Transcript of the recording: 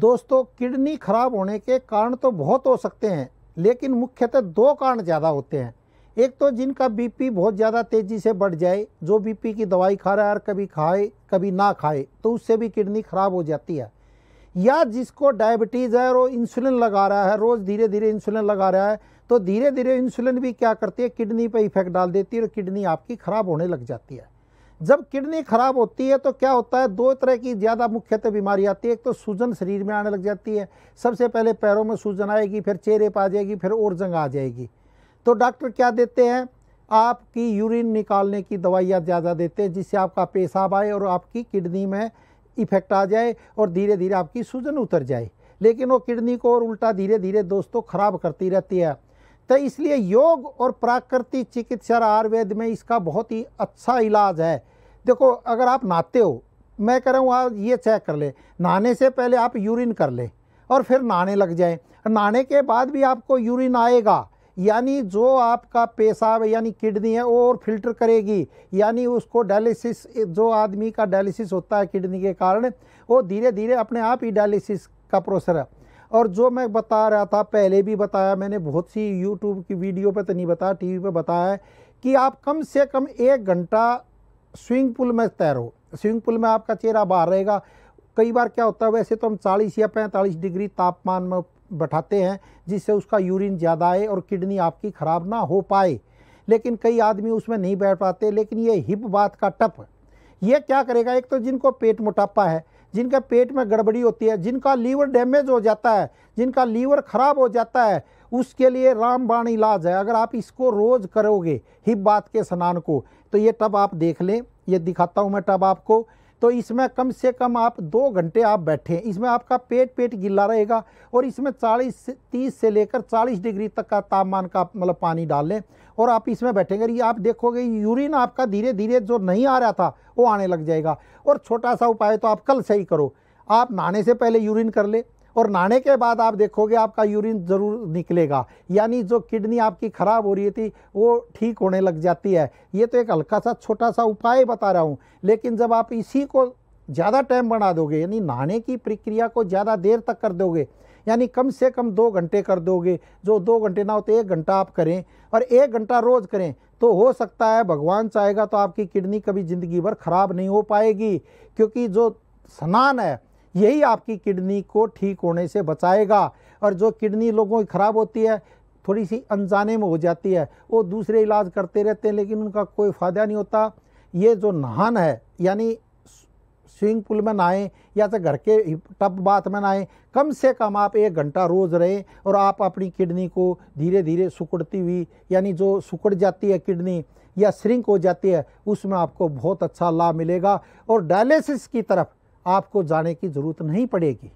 दोस्तों किडनी खराब होने के कारण तो बहुत हो सकते हैं लेकिन मुख्यतः दो कारण ज़्यादा होते हैं एक तो जिनका बीपी बहुत ज़्यादा तेज़ी से बढ़ जाए जो बीपी की दवाई खा रहा है और कभी खाए कभी ना खाए तो उससे भी किडनी खराब हो जाती है या जिसको डायबिटीज़ है और वो इंसुलिन लगा रहा है रोज़ धीरे धीरे इंसुलिन लगा रहा है तो धीरे धीरे इंसुलिन भी क्या करती है किडनी पर इफेक्ट डाल देती है और किडनी आपकी ख़राब होने लग जाती है जब किडनी खराब होती है तो क्या होता है दो तरह की ज़्यादा मुख्यतः बीमारी आती है एक तो सूजन शरीर में आने लग जाती है सबसे पहले पैरों में सूजन आएगी फिर चेहरे पर आ जाएगी फिर और जंग आ जाएगी तो डॉक्टर क्या देते हैं आपकी यूरिन निकालने की दवाइयाँ ज़्यादा देते हैं जिससे आपका पेशाब आए और आपकी किडनी में इफेक्ट आ जाए और धीरे धीरे आपकी सूजन उतर जाए लेकिन वो किडनी को और उल्टा धीरे धीरे दोस्तों ख़राब करती रहती है तो इसलिए योग और प्राकृतिक चिकित्सा आयुर्वेद में इसका बहुत ही अच्छा इलाज है देखो अगर आप नहाते हो मैं कह रहा हूँ आप ये चेक कर ले नहाने से पहले आप यूरिन कर ले और फिर नहाने लग जाए नहाने के बाद भी आपको यूरिन आएगा यानी जो आपका पेशाब यानी किडनी है वो और फिल्टर करेगी यानी उसको डायलिसिस जो आदमी का डायलिसिस होता है किडनी के कारण वो धीरे धीरे अपने आप ही डायलिसिस का प्रोसेस है और जो मैं बता रहा था पहले भी बताया मैंने बहुत सी यूट्यूब की वीडियो पर तो नहीं बताया टी पर बताया कि आप कम से कम एक घंटा स्विंग पूल में तैरो स्विंग पूल में आपका चेहरा बाहर रहेगा कई बार क्या होता है वैसे तो हम 40 या 45 डिग्री तापमान में बैठाते हैं जिससे उसका यूरिन ज़्यादा आए और किडनी आपकी ख़राब ना हो पाए लेकिन कई आदमी उसमें नहीं बैठ पाते लेकिन ये हिप बात का टप ये क्या करेगा एक तो जिनको पेट मोटापा है जिनका पेट में गड़बड़ी होती है जिनका लीवर डैमेज हो जाता है जिनका लीवर ख़राब हो जाता है उसके लिए रामबाण इलाज है अगर आप इसको रोज़ करोगे हिप बात के स्नान को तो ये टब आप देख लें ये दिखाता हूँ मैं टब आपको तो इसमें कम से कम आप दो घंटे आप बैठें इसमें आपका पेट पेट गिला रहेगा और इसमें 40 से तीस से लेकर 40 डिग्री तक का तापमान का मतलब पानी डाल लें और आप इसमें बैठेंगे ये आप देखोगे यूरिन आपका धीरे धीरे जो नहीं आ रहा था वो आने लग जाएगा और छोटा सा उपाय तो आप कल से ही करो आप नहाने से पहले यूरिन कर ले और नहाने के बाद आप देखोगे आपका यूरिन ज़रूर निकलेगा यानी जो किडनी आपकी ख़राब हो रही थी वो ठीक होने लग जाती है ये तो एक हल्का सा छोटा सा उपाय बता रहा हूँ लेकिन जब आप इसी को ज़्यादा टाइम बना दोगे यानी नहाने की प्रक्रिया को ज़्यादा देर तक कर दोगे यानी कम से कम दो घंटे कर दोगे जो दो घंटे ना हो तो एक घंटा आप करें और एक घंटा रोज़ करें तो हो सकता है भगवान चाहेगा तो आपकी किडनी कभी ज़िंदगी भर ख़राब नहीं हो पाएगी क्योंकि जो स्नान है यही आपकी किडनी को ठीक होने से बचाएगा और जो किडनी लोगों की ख़राब होती है थोड़ी सी अनजाने में हो जाती है वो दूसरे इलाज करते रहते हैं लेकिन उनका कोई फ़ायदा नहीं होता ये जो नहान है यानी स्विमिंग पूल में नहाएं या तो घर के टप बाथ में नहाएं कम से कम आप एक घंटा रोज़ रहें और आप अपनी किडनी को धीरे धीरे सुकड़ती हुई यानी जो सुकड़ जाती है किडनी या श्रिंक हो जाती है उसमें आपको बहुत अच्छा लाभ मिलेगा और डायलिसिस की तरफ आपको जाने की ज़रूरत नहीं पड़ेगी